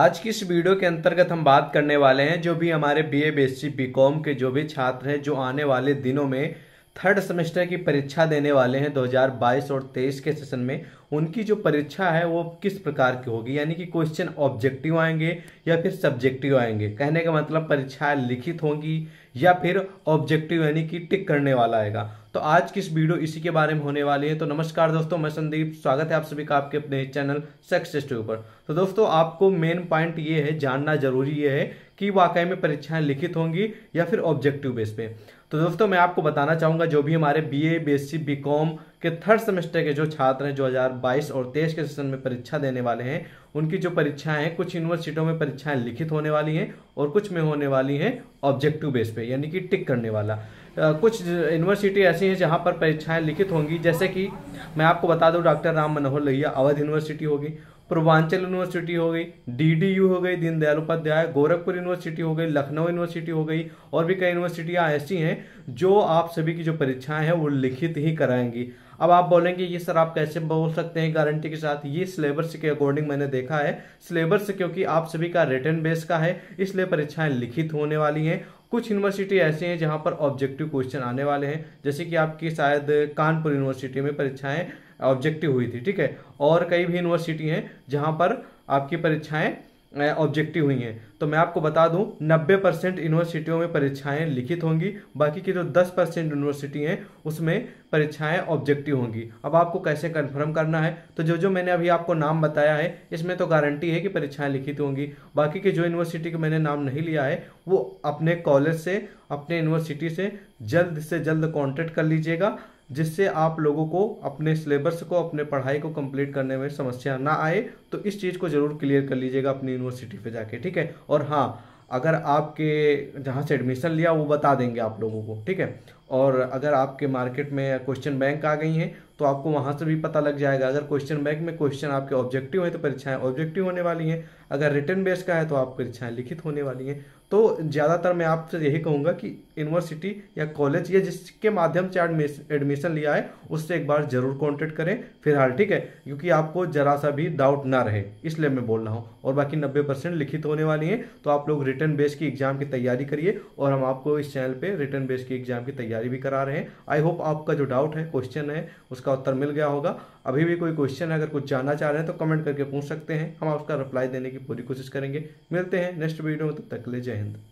आज की इस वीडियो के अंतर्गत हम बात करने वाले हैं जो भी हमारे B A B S C B com के जो भी छात्र हैं जो आने वाले दिनों में थर्ड सेमेस्टर की परीक्षा देने वाले हैं 2022 और 23 के सेशन में उनकी जो परीक्षा है वो किस प्रकार की होगी यानी कि क्वेश्चन ऑब्जेक्टिव आएंगे या फिर सब्जेक्टिव आएंगे कहने का मतलब परीक्षाएं लिखित होंगी या फिर ऑब्जेक्टिव यानी कि टिक करने वाला आएगा तो आज किस वीडियो इसी के बारे में होने वाली है तो नमस्कार दोस्तों मैं संदीप स्वागत है आप सभी का आपके अपने चैनल सक्सेस टू पर तो दोस्तों आपको मेन पॉइंट ये है जानना जरूरी ये है कि वाकई में परीक्षाएं लिखित होंगी या फिर ऑब्जेक्टिव बेस पे तो दोस्तों मैं आपको बताना चाहूंगा जो भी हमारे B A B S C B com के थर्ड सेमेस्टर के जो छात्र हैं 2022 और तेईस के सेशन में परीक्षा देने वाले हैं उनकी जो परीक्षाएं हैं कुछ यूनिवर्सिटियों में परीक्षाएं लिखित होने वाली हैं और कुछ में होने वाली हैं ऑब्जेक्टिव बेस पे यानी कि टिक करने वाला आ, कुछ यूनिवर्सिटी ऐसी हैं जहाँ पर परीक्षाएं लिखित होंगी जैसे कि मैं आपको बता दूं डॉक्टर राम मनोहर लोहिया अवध यूनिवर्सिटी होगी पूर्वांचल यूनिवर्सिटी हो गई डीडीयू हो गई दीनदयाल उपाध्याय गोरखपुर यूनिवर्सिटी हो गई लखनऊ यूनिवर्सिटी हो गई और भी कई यूनिवर्सिटियाँ ऐसी हैं जो आप सभी की जो परीक्षाएं हैं वो लिखित ही कराएंगी अब आप बोलेंगे ये सर आप कैसे बोल सकते हैं गारंटी के साथ ये सिलेबस के अकॉर्डिंग मैंने देखा है सिलेबस क्योंकि आप सभी का रिटर्न बेस का है इसलिए परीक्षाएं लिखित होने वाली हैं कुछ यूनिवर्सिटी ऐसे हैं जहां पर ऑब्जेक्टिव क्वेश्चन आने वाले हैं जैसे कि आपकी शायद कानपुर यूनिवर्सिटी में परीक्षाएं ऑब्जेक्टिव हुई थी ठीक है और कई भी यूनिवर्सिटी हैं जहां पर आपकी परीक्षाएं ऑब्जेक्टिव हुई हैं तो मैं आपको बता दूं 90 परसेंट यूनिवर्सिटियों में परीक्षाएं लिखित होंगी बाकी की जो 10 परसेंट यूनिवर्सिटी हैं उसमें परीक्षाएं ऑब्जेक्टिव होंगी अब आपको कैसे कन्फर्म करना है तो जो जो मैंने अभी आपको नाम बताया है इसमें तो गारंटी है कि परीक्षाएं लिखित होंगी बाकी के जो यूनिवर्सिटी के मैंने नाम नहीं लिया है वो अपने कॉलेज से अपने यूनिवर्सिटी से जल्द से जल्द कॉन्टेक्ट कर लीजिएगा जिससे आप लोगों को अपने सिलेबस को अपने पढ़ाई को कंप्लीट करने में समस्या ना आए तो इस चीज़ को ज़रूर क्लियर कर लीजिएगा अपनी यूनिवर्सिटी पे जाके ठीक है और हाँ अगर आपके जहाँ से एडमिशन लिया वो बता देंगे आप लोगों को ठीक है और अगर आपके मार्केट में क्वेश्चन बैंक आ गई हैं तो आपको वहाँ से भी पता लग जाएगा अगर क्वेश्चन बैंक में क्वेश्चन आपके ऑब्जेक्टिव हैं तो परीक्षाएं ऑब्जेक्टिव होने वाली हैं अगर रिटर्न बेस्ड का है तो आप परीक्षाएं लिखित होने वाली हैं तो ज़्यादातर मैं आपसे यही कहूँगा कि यूनिवर्सिटी या कॉलेज या जिसके माध्यम से एडमिशन लिया है उससे एक बार ज़रूर कॉन्टेक्ट करें फिलहाल ठीक है क्योंकि आपको ज़रा सा भी डाउट ना रहे इसलिए मैं बोल रहा हूँ और बाकी नब्बे परसेंट लिखित होने वाली है तो आप लोग रिटर्न बेस की एग्ज़ाम की तैयारी करिए और हम आपको इस चैनल पर रिटर्न बेस की एग्ज़ाम की तैयारी भी करा रहे हैं आई होप आपका जो डाउट है क्वेश्चन है उस उसका उत्तर मिल गया होगा अभी भी कोई क्वेश्चन अगर कुछ जानना चाह रहे हैं तो कमेंट करके पूछ सकते हैं हम उसका रिप्लाई देने की पूरी कोशिश करेंगे मिलते हैं नेक्स्ट वीडियो में तब तक ले जय हिंद